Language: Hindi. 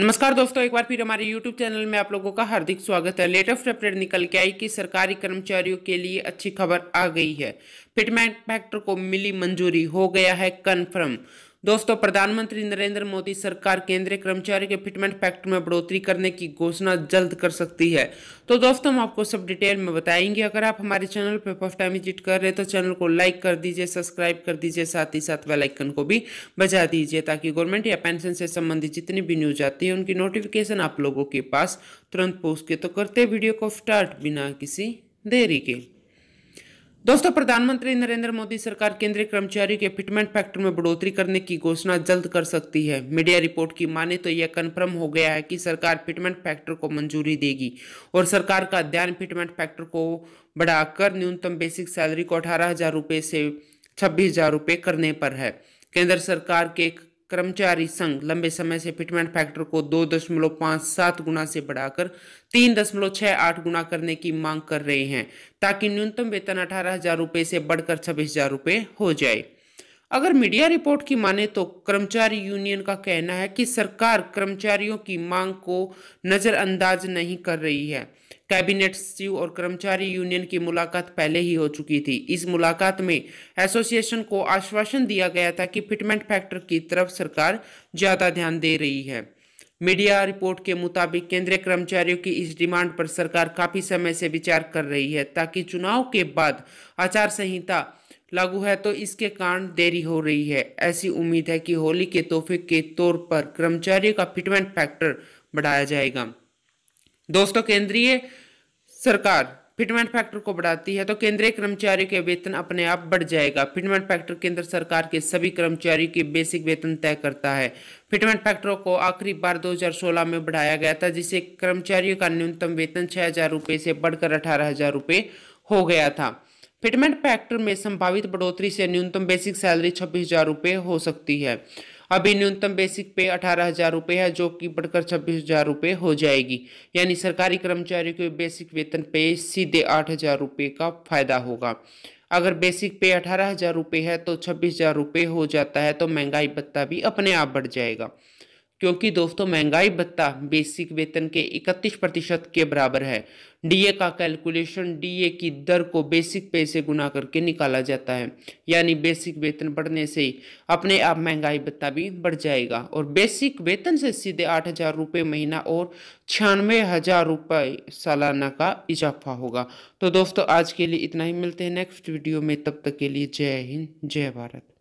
नमस्कार दोस्तों एक बार फिर हमारे यूट्यूब चैनल में आप लोगों का हार्दिक स्वागत है लेटेस्ट अपडेट निकल के आई कि सरकारी कर्मचारियों के लिए अच्छी खबर आ गई है फिटमेंट फैक्टर को मिली मंजूरी हो गया है कन्फर्म दोस्तों प्रधानमंत्री नरेंद्र मोदी सरकार केंद्रीय कर्मचारी के फिटमेंट पैक्ट में बढ़ोतरी करने की घोषणा जल्द कर सकती है तो दोस्तों हम आपको सब डिटेल में बताएंगे अगर आप हमारे चैनल पर फर्स्ट टाइम विजिट कर रहे हैं तो चैनल को लाइक कर दीजिए सब्सक्राइब कर दीजिए साथ ही साथ वेलाइकन को भी बजा दीजिए ताकि गवर्नमेंट या पेंशन से संबंधित जितनी भी न्यूज आती है उनकी नोटिफिकेशन आप लोगों के पास तुरंत पहुँच के तो करते वीडियो को स्टार्ट बिना किसी देरी के दोस्तों प्रधानमंत्री नरेंद्र मोदी सरकार केंद्रीय कर्मचारियों के फिटमेंट फैक्टर में बढ़ोतरी करने की घोषणा जल्द कर सकती है मीडिया रिपोर्ट की माने तो यह कन्फर्म हो गया है कि सरकार फिटमेंट फैक्टर को मंजूरी देगी और सरकार का ध्यान फिटमेंट फैक्टर को बढ़ाकर न्यूनतम बेसिक सैलरी को अठारह हजार से छब्बीस हजार करने पर है केंद्र सरकार के कर्मचारी संघ लंबे समय से फिटमेंट फैक्टर को दो दशमलव पाँच सात गुना से बढ़ाकर तीन दशमलव छः आठ गुना करने की मांग कर रहे हैं ताकि न्यूनतम वेतन अठारह हजार रुपये से बढ़कर छब्बीस हजार रुपये हो जाए अगर मीडिया रिपोर्ट की माने तो कर्मचारी यूनियन का कहना है कि सरकार कर्मचारियों की मांग को नज़रअंदाज नहीं कर रही है कैबिनेट सचिव और कर्मचारी यूनियन की मुलाकात पहले ही हो चुकी थी इस मुलाकात में एसोसिएशन को आश्वासन दिया गया था कि फिटमेंट फैक्टर की तरफ सरकार ज़्यादा ध्यान दे रही है मीडिया रिपोर्ट के मुताबिक केंद्रीय कर्मचारियों की इस डिमांड पर सरकार काफ़ी समय से विचार कर रही है ताकि चुनाव के बाद आचार संहिता लागू है तो इसके कारण देरी हो रही है ऐसी उम्मीद है कि होली के तोहफे के तौर पर कर्मचारियों का फिटमेंट फैक्टर बढ़ाया जाएगा दोस्तों केंद्रीय सरकार फिटमेंट फैक्टर को बढ़ाती है तो केंद्रीय कर्मचारियों के वेतन अपने आप बढ़ जाएगा फिटमेंट फैक्टर केंद्र सरकार के सभी कर्मचारियों के बेसिक वेतन तय करता है फिटमेंट फैक्टरों को आखिरी बार 2016 में बढ़ाया गया था जिससे कर्मचारियों का न्यूनतम वेतन छः हज़ार रुपए से बढ़कर अठारह हज़ार रुपए हो गया था फिटमेंट फैक्टर में संभावित बढ़ोतरी से न्यूनतम बेसिक सैलरी छब्बीस हज़ार रुपए हो सकती है अभी न्यूनतम बेसिक पे अठारह हज़ार रुपये है जो कि बढ़कर छब्बीस हज़ार रुपये हो जाएगी यानी सरकारी कर्मचारियों के बेसिक वेतन पे सीधे आठ हज़ार रुपये का फायदा होगा अगर बेसिक पे अठारह हज़ार रुपये है तो छब्बीस हज़ार रुपये हो जाता है तो महंगाई भत्ता भी अपने आप बढ़ जाएगा क्योंकि दोस्तों महंगाई भत्ता बेसिक वेतन के 31 प्रतिशत के बराबर है डीए का कैलकुलेशन डीए की दर को बेसिक पे से गुना करके निकाला जाता है यानी बेसिक वेतन बढ़ने से ही अपने आप महंगाई भत्ता भी बढ़ जाएगा और बेसिक वेतन से सीधे आठ हजार रुपये महीना और छियानवे हजार रुपये सालाना का इजाफा होगा तो दोस्तों आज के लिए इतना ही मिलते हैं नेक्स्ट वीडियो में तब तक के लिए जय हिंद जय भारत